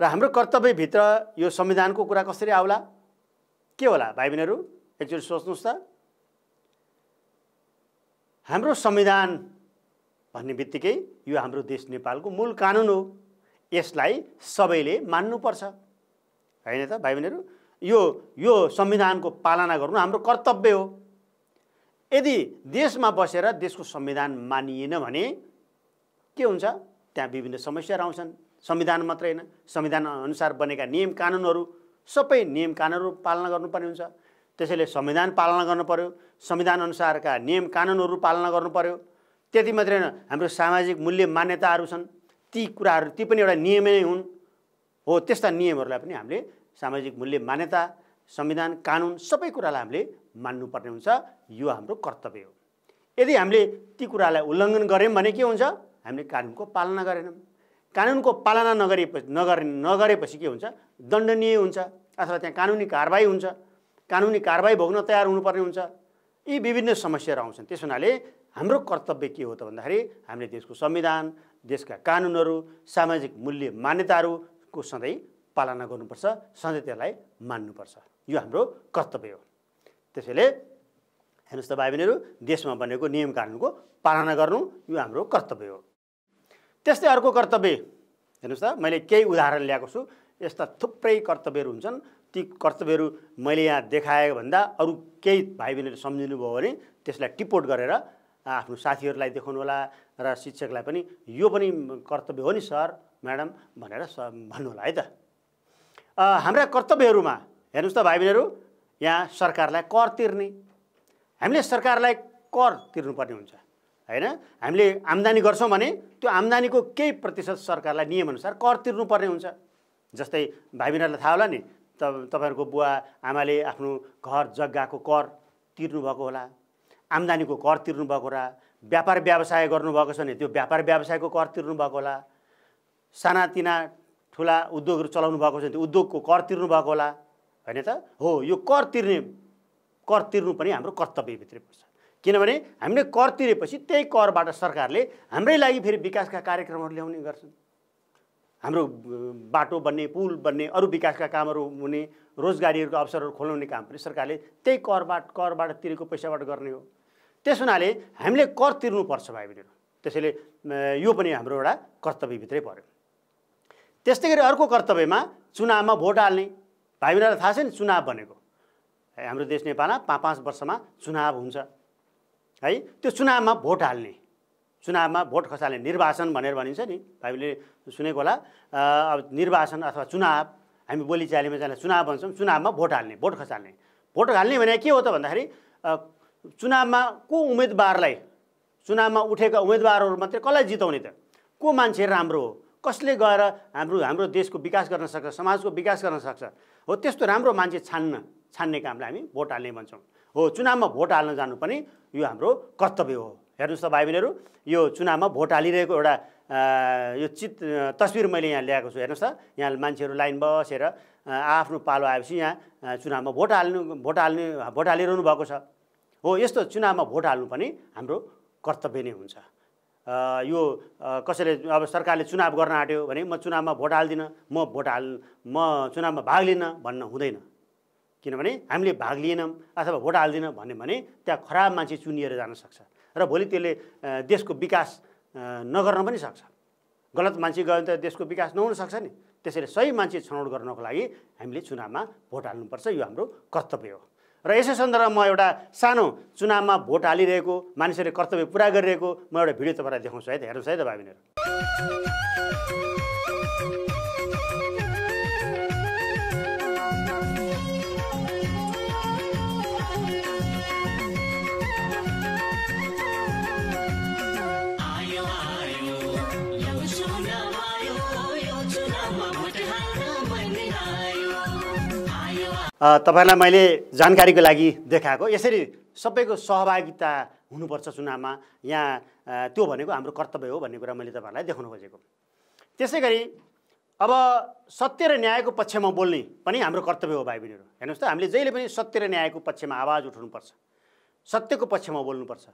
[SPEAKER 1] र हाम्रो कर्तव्यभित्र यो संविधानको कुरा कसरी आउला के होला भाइ बहिनीहरू एकचोटि सोच्नुहोस् त हाम्रो संविधान भन्ने बित्तिकै यो हाम्रो देश नेपालको मूल कानुन हो यसलाई सबैले मान्नुपर्छ होइन त भाइ बहिनीहरू यो यो संविधानको पालना गर्नु हाम्रो कर्तव्य हो यदि देशमा बसेर देशको संविधान मानिएन भने के हुन्छ त्यहाँ विभिन्न समस्याहरू आउँछन् संविधान मात्रै होइन संविधान अनुसार बनेका नियम कानुनहरू सबै नियम कानुनहरू पालना गर्नुपर्ने हुन्छ त्यसैले संविधान पालना गर्नु पऱ्यो अनुसारका नियम कानुनहरू पालना गर्नु पऱ्यो त्यति मात्रै होइन हाम्रो सामाजिक मूल्य मान्यताहरू छन् ती कुराहरू ती पनि एउटा नियम नै हुन् हो त्यस्ता नियमहरूलाई पनि हामीले सामाजिक मूल्य मान्यता संविधान कानुन सबै कुरालाई हामीले मान्नुपर्ने हुन्छ यो हाम्रो कर्तव्य हो यदि हामीले ती कुरालाई उल्लङ्घन गऱ्यौँ भने के हुन्छ हामीले कानुनको पालना गरेनौँ कानुनको पालना नगरेपछि नगर नगरेपछि के हुन्छ दण्डनीय हुन्छ अथवा त्यहाँ कानुनी कारवाही हुन्छ कानुनी कारवाही भोग्न तयार हुनुपर्ने हुन्छ यी विभिन्न समस्याहरू आउँछन् त्यस हुनाले हाम्रो कर्तव्य के हो त भन्दाखेरि हामीले देशको संविधान देशका कानुनहरू सामाजिक मूल्य मान्यताहरूको सधैँ पालना गर्नुपर्छ सधैँ त्यसलाई मान्नुपर्छ यो हाम्रो कर्तव्य हो त्यसैले हेर्नुहोस् त भाइ बहिनीहरू देशमा बनेको नियम कानुनको पालना गर्नु यो हाम्रो कर्तव्य हो त्यस्तै अर्को कर्तव्य हेर्नुहोस् त मैले केही उदाहरण ल्याएको छु यस्ता थुप्रै कर्तव्यहरू हुन्छन् ती कर्तव्यहरू मैले यहाँ देखाएँ भन्दा अरू केही भाइ बहिनीहरू सम्झिनुभयो भने त्यसलाई टिपोट गरेर आफ्नो साथीहरूलाई होला र शिक्षकलाई पनि यो पनि कर्तव्य हो नि सर म्याडम भनेर स होला है त हाम्रा कर्तव्यहरूमा हेर्नुहोस् त भाइ बहिनीहरू यहाँ सरकारलाई कर तिर्ने हामीले सरकारलाई कर तिर्नुपर्ने हुन्छ होइन हामीले आम्दानी गर्छौँ भने त्यो आम्दानीको केही प्रतिशत सरकारलाई नियमअनुसार कर तिर्नुपर्ने हुन्छ जस्तै भाइ बहिनीहरूलाई थाहा होला नि त तपाईँहरूको बुवा आमाले आफ्नो घर जग्गाको कर तिर्नुभएको होला आम्दानीको कर तिर्नुभएको होला व्यापार व्यवसाय गर्नुभएको छ भने त्यो व्यापार व्यवसायको कर तिर्नुभएको होला सानातिना ठुला उद्योगहरू चलाउनु भएको छ भने त्यो उद्योगको कर तिर्नुभएको होला होइन त हो यो कर तिर्ने कर तिर्नु पनि हाम्रो कर्तव्यभित्रै पर्छ किनभने हामीले कर तिरेपछि त्यही करबाट सरकारले हाम्रै लागि फेरि विकासका कार्यक्रमहरू ल्याउने गर्छन् हाम्रो बाटो बन्ने पुल बन्ने अरू विकासका कामहरू हुने रोजगारीहरूको अवसरहरू खोलाउने काम पनि सरकारले त्यही करबाट करबाट तिरेको पैसाबाट गर्ने हो त्यस हुनाले हामीले कर तिर्नुपर्छ भाइ बहिनीहरू त्यसैले यो पनि हाम्रो एउटा कर्तव्यभित्रै पऱ्यो त्यस्तै गरी अर्को कर्तव्यमा चुनावमा भोट हाल्ने भाइ बहिनीहरूलाई थाहा छ नि चुनाव भनेको हाम्रो देश नेपालमा पाँच पाँच वर्षमा चुनाव हुन्छ है त्यो चुनावमा भोट हाल्ने चुनावमा भोट खसाल्ने निर्वाचन भनेर भनिन्छ नि भाइले सुनेको होला अब निर्वाचन अथवा चुनाव हामी बोलीचालीमा जाने चुनाव भन्छौँ चुनावमा भोट हाल्ने भोट खसाल्ने भोट हाल्ने भने के हो त भन्दाखेरि चुनावमा को उम्मेदवारलाई चुनावमा उठेका उम्मेदवारहरू मात्रै कसलाई जिताउने त को मान्छे राम्रो हो कसले गएर हाम्रो हाम्रो देशको विकास गर्न सक्छ समाजको विकास गर्न सक्छ हो त्यस्तो राम्रो मान्छे छान्न छान्ने कामलाई हामी भोट हाल्ने भन्छौँ हो चुनावमा भोट हाल्न जानु पनि यो हाम्रो कर्तव्य हो हेर्नुहोस् त भाइ बहिनीहरू यो चुनावमा भोट हालिरहेको एउटा यो चित तस्विर मैले यहाँ ल्याएको छु हेर्नुहोस् त यहाँ मान्छेहरू लाइन बसेर आफ्नो पालो आएपछि यहाँ चुनावमा भोट हाल्नु भोट हाल्ने भोट हालिरहनु भएको छ हो यस्तो चुनावमा भोट हाल्नु पनि हाम्रो कर्तव्य नै हुन्छ यो कसैले अब सरकारले चुनाव गर्न आँट्यो भने म चुनावमा भोट हाल्दिनँ म भोट हाल म चुनावमा भाग लिन भन्न हुँदैन किनभने हामीले भाग लिएनौँ अथवा भोट हाल्दैनौँ भन्यो भने त्यहाँ खराब मान्छे चुनिएर जान सक्छ र भोलि त्यसले देशको विकास नगर्न पनि सक्छ गलत मान्छे गयो भने त देशको विकास नहुन सक्छ नि त्यसैले सही मान्छे छनौट गर्नको लागि हामीले चुनावमा भोट हाल्नुपर्छ यो हाम्रो कर्तव्य हो र यसै सन्दर्भमा म एउटा सानो चुनावमा भोट हालिरहेको मानिसहरूले कर्तव्य पुरा गरिरहेको म एउटा भिडियो तपाईँलाई देखाउँछु है त हेर्नुहोस् है त भाइ बहिनीहरू तपाईँलाई मैले जानकारीको लागि देखाएको यसरी सबैको सहभागिता हुनुपर्छ चुनावमा यहाँ त्यो भनेको हाम्रो कर्तव्य हो भन्ने कुरा मैले तपाईँहरूलाई देखाउन खोजेको त्यसै गरी अब सत्य र न्यायको पक्षमा बोल्ने पनि हाम्रो कर्तव्य हो भाइ बहिनीहरू हेर्नुहोस् त हामीले जहिले पनि सत्य र न्यायको पक्षमा आवाज उठाउनुपर्छ सत्यको पक्षमा बोल्नुपर्छ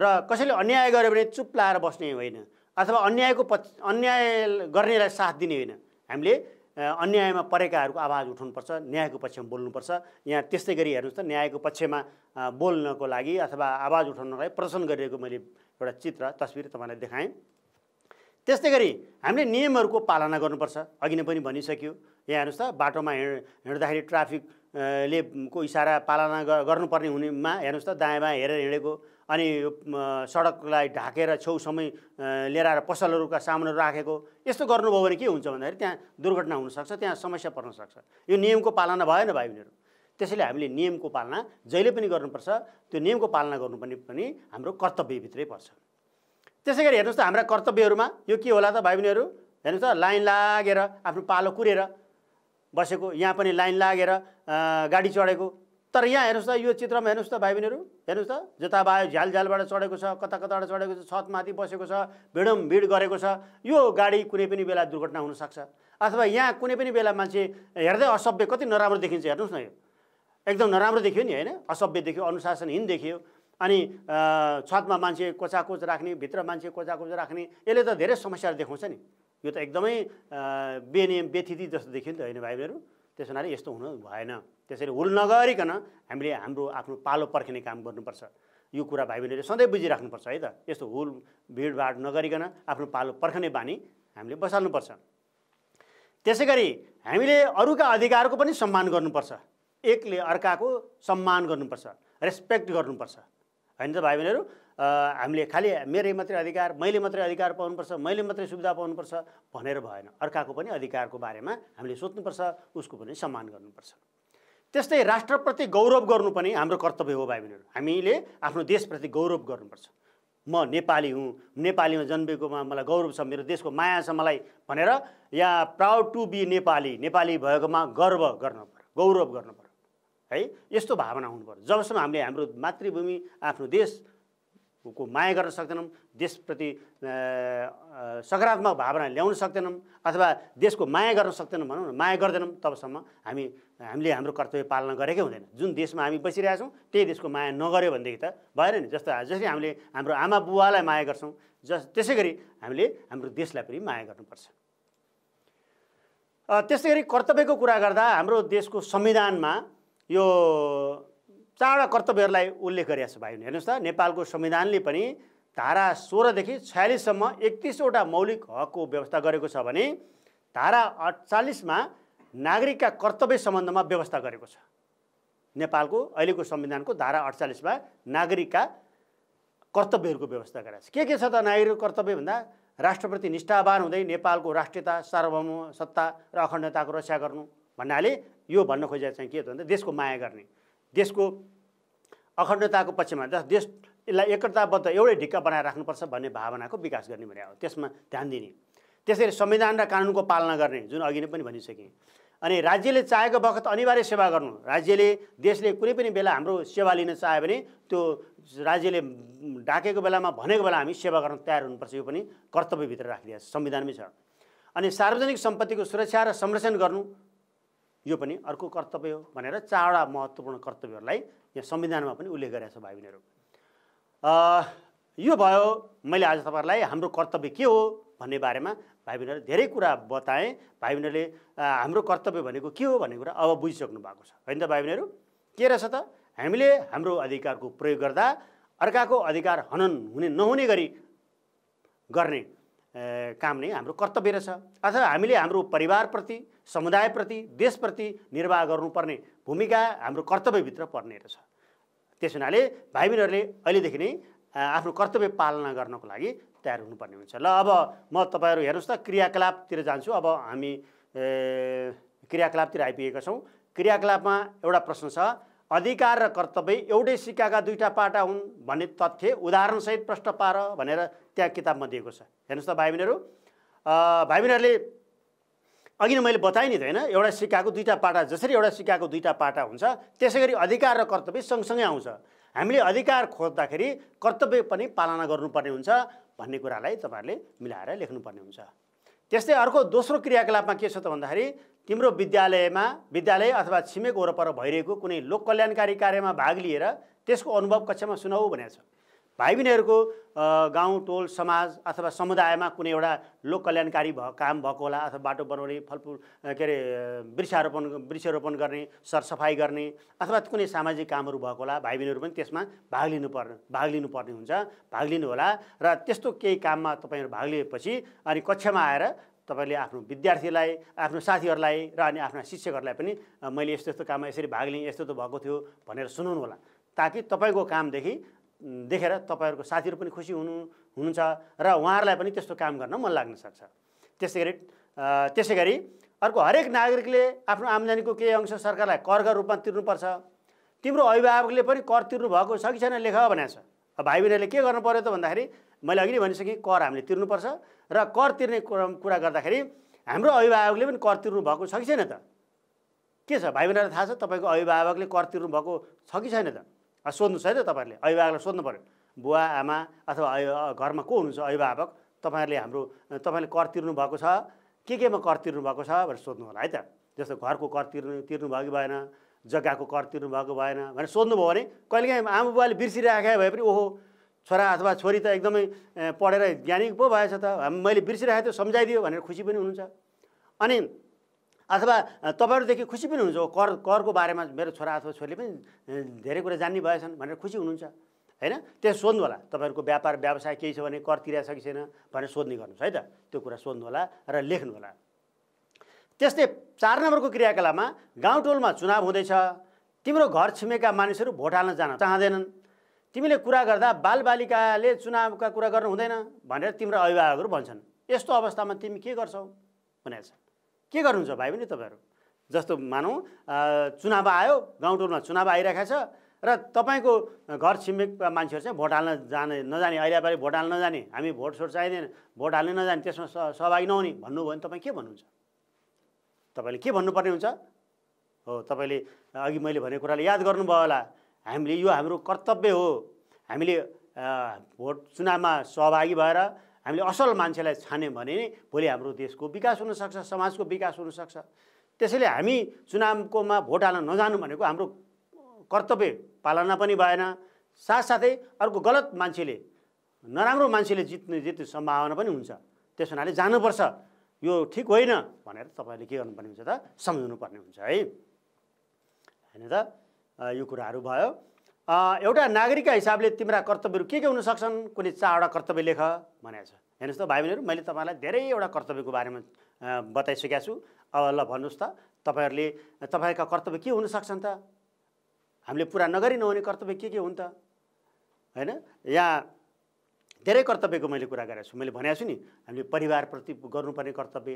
[SPEAKER 1] र कसैले अन्याय गर्यो भने चुप लाएर बस्ने होइन अथवा अन्यायको पक्ष अन्याय गर्नेलाई साथ दिने होइन हामीले अन्यायमा परेकाहरूको आवाज उठाउनुपर्छ न्यायको पक्षमा बोल्नुपर्छ यहाँ त्यस्तै गरी हेर्नुहोस् त न्यायको पक्षमा बोल्नको लागि अथवा आवाज उठाउनको लागि प्रदर्शन गरिरहेको मैले एउटा चित्र तस्विर तपाईँलाई देखाएँ त्यस्तै गरी हामीले नियमहरूको पालना गर्नुपर्छ अघि नै पनि भनिसक्यो यहाँ हेर्नुहोस् त बाटोमा हिँड हिँड्दाखेरि ट्राफिकले को इसारा पालना गर्नुपर्ने हुनेमा हेर्नुहोस् त दायाँ बायाँ हेरेर हिँडेको अनि सडकलाई ढाकेर छेउसम्मै लिएर आएर पसलहरूका सामानहरू राखेको यस्तो गर्नुभयो भने के हुन्छ भन्दाखेरि त्यहाँ दुर्घटना हुनसक्छ त्यहाँ समस्या पर्न सक्छ यो नियमको पालना भएन भाइ बहिनीहरू त्यसैले हामीले नियमको पालना जहिले पनि गर्नुपर्छ त्यो नियमको पालना गर्नुपर्ने पनि हाम्रो कर्तव्यभित्रै पर्छ त्यसै गरी हेर्नुहोस् त हाम्रा कर्तव्यहरूमा यो के होला त भाइ बहिनीहरू हेर्नुहोस् त लाइन लागेर आफ्नो पालो कुरेर बसेको यहाँ पनि लाइन लागेर गाडी चढेको तर यहाँ हेर्नुहोस् त यो चित्रमा हेर्नुहोस् त भाइ बहिनीहरू हेर्नुहोस् त जता बायो झ्याल झ्यालबाट चढेको छ कता कताबाट चढेको छ छतमाथि बसेको छ भिडम भिड गरेको छ यो गाडी कुनै पनि बेला दुर्घटना हुनसक्छ अथवा यहाँ कुनै पनि बेला मान्छे हेर्दै असभ्य कति नराम्रो देखिन्छ हेर्नुहोस् न यो एकदम नराम्रो देखियो नि होइन असभ्य देखियो अनुशासनहीन देखियो अनि छतमा मान्छे कोचाकोच राख्ने भित्र मान्छे कोचाकोच राख्ने यसले त धेरै समस्याहरू देखाउँछ नि यो त एकदमै बेनियम व्यथिति जस्तो देखियो नि त होइन भाइ बहिनीहरू त्यस हुनाले यस्तो हुनु भएन त्यसरी हुल नगरिकन हामीले हाम्रो आफ्नो पालो पर्खिने काम गर्नुपर्छ यो कुरा भाइ बहिनीले सधैँ बुझिराख्नुपर्छ है त यस्तो हुल भिडभाड नगरिकन आफ्नो पालो पर्खने बानी हामीले बसाल्नुपर्छ त्यसै गरी हामीले अरूका अधिकारको पनि सम्मान गर्नुपर्छ एकले अर्काको सम्मान गर्नुपर्छ रेस्पेक्ट गर्नुपर्छ होइन त भाइ बहिनीहरू हामीले खालि मेरै मात्रै अधिकार मैले मात्रै अधिकार पाउनुपर्छ मैले मात्रै सुविधा पाउनुपर्छ भनेर भएन अर्काको पनि अधिकारको बारेमा हामीले सोध्नुपर्छ उसको पनि सम्मान गर्नुपर्छ त्यस्तै राष्ट्रप्रति गौरव गर्नु पनि हाम्रो कर्तव्य हो भाइ बहिनीहरू हामीले आफ्नो देशप्रति गौरव गर्नुपर्छ म नेपाली हुँ नेपालीमा जन्मेकोमा मलाई गौरव छ मेरो देशको माया छ मलाई भनेर या proud to be Nepali Nepali भएकोमा गर्व गर्नु पर्यो गौरव गर्नु पर्यो है यस्तो भावना हुनु पर्यो जबसम्म हामीले हाम्रो मातृभूमि आफ्नो देशको माया गर्न सक्दैनौँ देशप्रति सकारात्मक भावना ल्याउन सक्दैनौँ अथवा देशको माया गर्न सक्दैनौँ भनौँ न माया गर्दैनौँ तबसम्म हामी हामीले हाम्रो कर्तव्य पालना गरेकै हुँदैन जुन देशमा हामी बसिरहेका छौँ त्यही देशको माया नगर्यो भनेदेखि त भएन नि जस्तो जसरी हामीले हाम्रो आमा बुवालाई माया गर्छौँ जस त्यसै गरी हामीले हाम्रो देशलाई पनि माया गर्नुपर्छ त्यस्तै गरी कर्तव्यको कुरा गर्दा हाम्रो देशको संविधानमा यो चारवटा कर्तव्यहरूलाई उल्लेख गरिएको छ भाइ हेर्नुहोस् त नेपालको संविधानले पनि धारा सोह्रदेखि छयालिससम्म एकतिसवटा मौलिक हकको व्यवस्था गरेको छ भने धारा अठचालिसमा नागरिकका कर्तव्य सम्बन्धमा व्यवस्था गरेको छ नेपालको अहिलेको संविधानको धारा अठचालिसमा नागरिकका कर्तव्यहरूको व्यवस्था गरेको छ के के छ त नागरिकको कर्तव्य भन्दा राष्ट्रप्रति निष्ठावान हुँदै नेपालको राष्ट्रियता सार्वभौम सत्ता र अखण्डताको रक्षा गर्नु भन्नाले यो भन्न खोजेको चाहिँ के हो भन्दा देशको माया गर्ने देशको अखण्डताको पक्षमा जस देश यसलाई एकताबद्ध एउटै ढिक्का बनाएर राख्नुपर्छ भन्ने भावनाको विकास गर्ने भने त्यसमा ध्यान दिने त्यसरी संविधान र कानुनको पालना गर्ने जुन अघि नै पनि भनिसकेँ अनि राज्यले चाहेको बखत अनिवार्य सेवा गर्नु राज्यले देशले कुनै पनि बेला हाम्रो सेवा लिन चाह्यो भने त्यो राज्यले डाकेको बेलामा भनेको बेला हामी सेवा गर्न तयार हुनुपर्छ यो पनि कर्तव्यभित्र राखिदिएको छ संविधानमै छ अनि सार्वजनिक सम्पत्तिको सुरक्षा र संरक्षण गर्नु यो पनि अर्को कर्तव्य हो भनेर चारवटा महत्त्वपूर्ण कर्तव्यहरूलाई यहाँ संविधानमा पनि उल्लेख गरेका छ भाइ बहिनीहरू यो भयो मैले आज तपाईँहरूलाई हाम्रो कर्तव्य के हो भन्ने बारेमा भाइ बहिनीहरूले धेरै कुरा बताएँ भाइ बहिनीहरूले हाम्रो कर्तव्य भनेको के हो भन्ने कुरा अब बुझिसक्नु भएको छ होइन त भाइ बहिनीहरू के रहेछ त हामीले हाम्रो अधिकारको प्रयोग गर्दा अर्काको अधिकार हनन हुने नहुने गरी गर्ने काम नै हाम्रो कर्तव्य रहेछ अथवा हामीले हाम्रो परिवारप्रति समुदायप्रति देशप्रति निर्वाह गर्नुपर्ने भूमिका हाम्रो कर्तव्यभित्र पर्ने रहेछ त्यस हुनाले भाइ बहिनीहरूले अहिलेदेखि नै आफ्नो कर्तव्य पालना गर्नको लागि तयार हुनुपर्ने हुन्छ ल अब म तपाईँहरू हेर्नुहोस् त क्रियाकलापतिर जान्छु अब हामी क्रियाकलापतिर आइपुगेका छौँ क्रियाकलापमा एउटा प्रश्न छ अधिकार र कर्तव्य एउटै सिक्काका दुईवटा पाटा हुन् भन्ने तथ्य उदाहरणसहित प्रश्न पार भनेर त्यहाँ किताबमा दिएको छ हेर्नुहोस् त भाइ बहिनीहरू भाइ बहिनीहरूले अघि नै मैले बताएँ नि त होइन एउटा सिक्काको दुईवटा पाटा जसरी एउटा सिक्काको दुईवटा पाटा हुन्छ त्यसै गरी अधिकार र कर्तव्य सँगसँगै आउँछ हामीले अधिकार खोज्दाखेरि कर्तव्य पनि पालना गर्नुपर्ने हुन्छ भन्ने कुरालाई तपाईँहरूले मिलाएर लेख्नुपर्ने हुन्छ त्यस्तै अर्को दोस्रो क्रियाकलापमा के छ त भन्दाखेरि तिम्रो विद्यालयमा विद्यालय अथवा छिमेक वरपर भइरहेको कुनै लोक कल्याणकारी कार्यमा भाग लिएर त्यसको अनुभव कक्षामा सुनाऊ भनेको छ भाइ बहिनीहरूको गाउँ टोल समाज अथवा समुदायमा कुनै एउटा लोक कल्याणकारी भ काम भएको होला अथवा बाटो बनाउने फलफुल के अरे वृक्षारोपण वृक्षारोपण गर्ने सरसफाइ गर्ने अथवा कुनै सामाजिक कामहरू भएको होला भाइ बहिनीहरू पनि त्यसमा भाग लिनुपर्ने भाग लिनुपर्ने हुन्छ भाग लिनुहोला र त्यस्तो केही काममा तपाईँहरू भाग लिएपछि अनि कक्षामा आएर तपाईँले आफ्नो विद्यार्थीलाई आफ्नो साथीहरूलाई र अनि आफ्ना शिक्षकहरूलाई पनि मैले यस्तो यस्तो काममा यसरी भाग लिएँ यस्तो त भएको थियो भनेर सुनाउनु होला ताकि तपाईँको कामदेखि देखेर तपाईँहरूको साथीहरू पनि खुसी हुनु हुनुहुन्छ र उहाँहरूलाई पनि त्यस्तो काम गर्न मन लाग्न सक्छ त्यसै गरी त्यसै गरी अर्को हरेक नागरिकले आफ्नो आम्दानीको केही अंश सरकारलाई करका रूपमा तिर्नुपर्छ तिम्रो अभिभावकले पनि कर तिर्नु भएको छ कि छैन लेख भनेको छ भाइ बहिनीहरूले के गर्नु पऱ्यो त भन्दाखेरि मैले अघि नै भनिसकेँ कर हामीले तिर्नुपर्छ र कर तिर्ने कुरा गर्दाखेरि हाम्रो अभिभावकले पनि कर तिर्नु भएको छ कि छैन त के छ भाइ बहिनीलाई थाहा छ तपाईँको अभिभावकले कर तिर्नु भएको छ कि छैन त सोध्नु छ है त तपाईँहरूले अभिभावकलाई सोध्नु पऱ्यो बुवा आमा अथवा घरमा को हुनुहुन्छ अभिभावक तपाईँहरूले हाम्रो तपाईँले कर तिर्नु भएको छ के केमा कर तिर्नु भएको छ भनेर सोध्नु होला है त जस्तो घरको कर तिर्नु तिर्नु भएको कि भएन जग्गाको कर तिर्नु भएको भएन भनेर सोध्नुभयो भने कहिलेकाहीँ आमा बुबाले बिर्सिराखे भए पनि ओहो छोरा अथवा छोरी त एकदमै पढेर ज्ञानी पो भएछ त मैले बिर्सिरहेको थिएँ सम्झाइदियो भनेर खुसी पनि हुनुहुन्छ अनि अथवा तपाईँहरूदेखि खुसी पनि हुनुहुन्छ कर करको बारेमा मेरो छोरा अथवा छोरीले पनि धेरै कुरा जान्ने भएछन् भनेर खुसी हुनुहुन्छ होइन त्यहाँ सोध्नु होला तपाईँहरूको व्यापार व्यवसाय केही छ भने कर तिराइसकेको छैन भनेर सोध्ने गर्नुहोस् है त त्यो कुरा सोध्नु होला र लेख्नु होला त्यस्तै चार नम्बरको क्रियाकलापमा गाउँ टोलमा चुनाव हुँदैछ तिम्रो घर छिमेका मानिसहरू भोट हाल्न जान चाहँदैनन् तिमीले कुरा गर्दा बालबालिकाले चुनावका कुरा गर्नु हुँदैन भनेर तिम्रो अभिभावकहरू भन्छन् यस्तो अवस्थामा तिमी के गर्छौ भनेर के गर्नुहुन्छ भाइ पनि तपाईँहरू जस्तो मानौँ चुनाव आयो गाउँटोलमा चुनाव आइरहेको छ र तपाईँको घर छिमेकका मान्छेहरू चाहिँ भोट हाल्न जाने नजाने अहिले पालि भोट हाल्न नजाने हामी भोट सोट चाहिँदैन भोट हाल्ने नजाने त्यसमा सहभागी नहुने भन्नुभयो भने तपाईँ के भन्नुहुन्छ तपाईँले के भन्नुपर्ने हुन्छ हो तपाईँले अघि मैले भनेको कुराले याद गर्नुभयो होला हामीले यो हाम्रो कर्तव्य हो हामीले भोट चुनावमा सहभागी भएर हामीले असल मान्छेलाई छान्यौँ भने भोलि हाम्रो देशको विकास हुनसक्छ समाजको विकास हुनसक्छ त्यसैले हामी चुनावकोमा भोट हाल्न नजानु भनेको हाम्रो कर्तव्य पालना पनि भएन साथसाथै अर्को गलत मान्छेले नराम्रो मान्छेले जित्ने जित्ने सम्भावना पनि हुन्छ त्यस हुनाले जानुपर्छ यो ठिक होइन भनेर तपाईँहरूले के गर्नुपर्ने हुन्छ त सम्झाउनु पर्ने हुन्छ है होइन त यो कुराहरू भयो एउटा नागरिकका हिसाबले तिम्रा कर्तव्यहरू के के हुनसक्छन् कुनै चारवटा कर्तव्य लेख भनेको छ हेर्नुहोस् त भाइ बहिनीहरू मैले तपाईँलाई धेरैवटा कर्तव्यको बारेमा बताइसकेको छु अब ल भन्नुहोस् त तपाईँहरूले तपाईँका कर्तव्य के हुनसक्छन् त हामीले पुरा नगरी नहुने कर्तव्य के के हुन् त होइन यहाँ धेरै कर्तव्यको मैले कुरा गरेको छु मैले भनेको छु नि हामीले परिवारप्रति गर्नुपर्ने कर्तव्य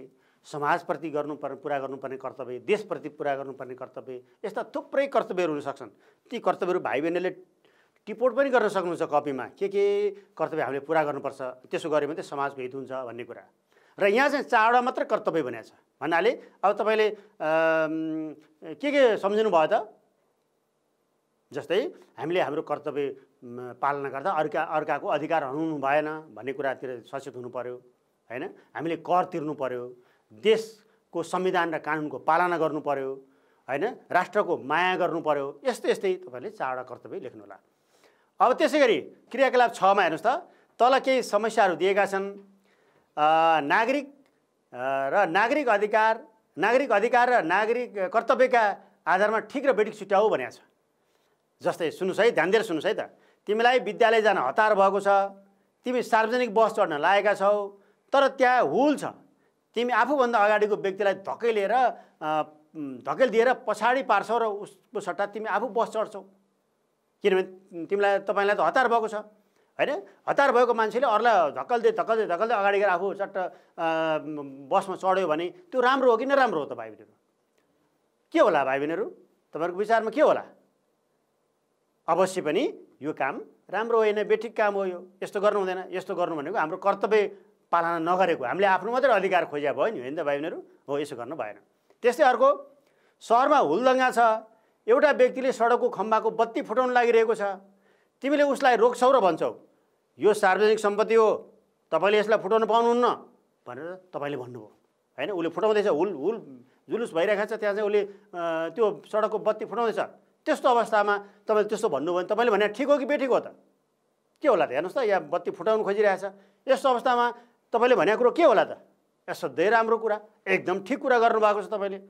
[SPEAKER 1] समाजप्रति गर्नु पुरा गर्नुपर्ने कर्तव्य देशप्रति पुरा गर्नुपर्ने कर्तव्य यस्ता थुप्रै कर्तव्यहरू हुन सक्छन् ती कर्तव्यहरू भाइ बहिनीहरूले टिपोट पनि गर्न सक्नुहुन्छ कपीमा के के कर्तव्य हामीले पुरा गर्नुपर्छ त्यसो गऱ्यो भने चाहिँ समाजको हित हुन्छ भन्ने कुरा र यहाँ चाहिँ चारवटा मात्र कर्तव्य भनेको छ भन्नाले अब तपाईँले के के सम्झिनु भयो त जस्तै हामीले हाम्रो कर्तव्य पालना गर्दा अर्का अर्काको अधिकार हनाउनु भएन भन्ने कुरातिर सचेत हुनु पऱ्यो होइन हामीले कर तिर्नु पऱ्यो देशको संविधान र कानुनको पालना गर्नु पऱ्यो होइन राष्ट्रको माया गर्नु पऱ्यो यस्तै यस्तै तपाईँहरूले चारवटा कर्तव्य लेख्नु होला अब त्यसै गरी क्रियाकलाप छमा हेर्नुहोस् त तल केही समस्याहरू दिएका छन् नागरिक र नागरिक अधिकार नागरिक अधिकार र नागरिक कर्तव्यका आधारमा ठिक र बेडिक छुट्याऊ भनेको छ जस्तै सुन्नुहोस् है ध्यान दिएर सुन्नुहोस् है त तिमीलाई विद्यालय जान हतार भएको छ तिमी सार्वजनिक बस चढ्न लागेका छौ तर त्यहाँ हुल छ तिमी आफूभन्दा अगाडिको व्यक्तिलाई धकेलेर धकेल दिएर पछाडि पार्छौ र उसको सट्टा तिमी आफू बस चढ्छौ किनभने तिमीलाई तपाईँलाई त हतार भएको छ होइन हतार भएको मान्छेले अरूलाई धकल्दै धकल्दै धकल्दै अगाडि गएर आफू चट्ट बसमा चढ्यो भने त्यो राम्रो हो कि नराम्रो हो त भाइ बहिनीहरू के होला भाइ बहिनीहरू तपाईँहरूको विचारमा के होला अवश्य पनि यो काम राम्रो होइन बेठिक काम हो यो यस्तो गर्नु हुँदैन यस्तो गर्नु भनेको हाम्रो कर्तव्य पालना नगरेको हामीले आफ्नो मात्रै अधिकार खोज्या भयो नि होइन त भाइ उनीहरू हो यसो गर्नु भएन त्यस्तै अर्को सहरमा हुलदङ्गा छ एउटा व्यक्तिले सडकको खम्बाको बत्ती फुटाउनु लागिरहेको छ तिमीले उसलाई रोक्छौ र भन्छौ यो सार्वजनिक सम्पत्ति हो तपाईँले यसलाई फुटाउनु पाउनुहुन्न भनेर तपाईँले भन्नुभयो होइन उसले फुटाउँदैछ हुल हुल जुलुस भइरहेको छ त्यहाँ चाहिँ उसले त्यो सडकको बत्ती फुटाउँदैछ त्यस्तो अवस्थामा तपाईँले त्यस्तो भन्नुभयो भने तपाईँले भने ठिक हो कि बेठिक हो त के होला त हेर्नुहोस् त यहाँ बत्ती फुटाउनु खोजिरहेछ यस्तो अवस्थामा तपाईँले भनेको कुरो के होला त सधैँ राम्रो कुरा एकदम ठिक कुरा गर्नुभएको छ तपाईँले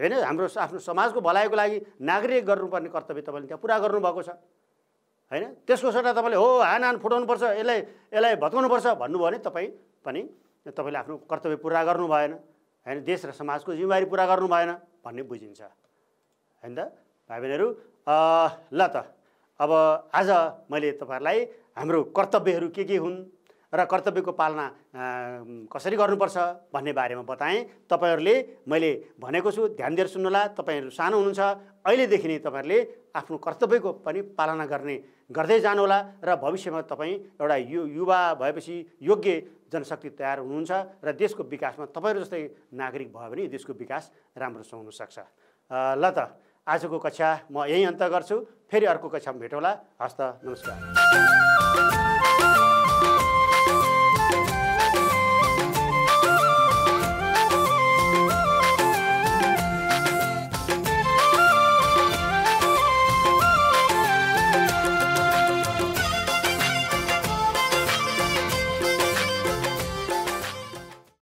[SPEAKER 1] होइन हाम्रो आफ्नो समाजको भलाइको लागि नागरिक गर्नुपर्ने कर्तव्य तपाईँले त्यहाँ पुरा गर्नुभएको छ होइन त्यसको सट्टा तपाईँले हो हान हान फुटाउनुपर्छ यसलाई यसलाई भत्काउनुपर्छ भन्नुभयो भने तपाईँ पनि तपाईँले आफ्नो कर्तव्य पुरा गर्नु भएन होइन देश र समाजको जिम्मेवारी पुरा गर्नु भएन भन्ने बुझिन्छ होइन त भाइ बहिनीहरू ल त अब आज मैले तपाईँहरूलाई हाम्रो कर्तव्यहरू के के हुन् र कर्तव्यको पालना कसरी गर्नुपर्छ भन्ने बारेमा बताएँ तपाईँहरूले मैले भनेको छु ध्यान दिएर सुन्नुहोला तपाईँहरू सानो हुनुहुन्छ अहिलेदेखि नै तपाईँहरूले आफ्नो कर्तव्यको पनि पालना गर्ने गर्दै जानुहोला र भविष्यमा तपाईँ एउटा यु युवा भएपछि योग्य जनशक्ति तयार हुनुहुन्छ र देशको विकासमा तपाईँहरू जस्तै नागरिक भयो भने देशको विकास राम्रोसँग हुनसक्छ ल त आजको कक्षा म यहीँ अन्त गर्छु फेरि अर्को कक्षामा भेटौँला हस्त नमस्कार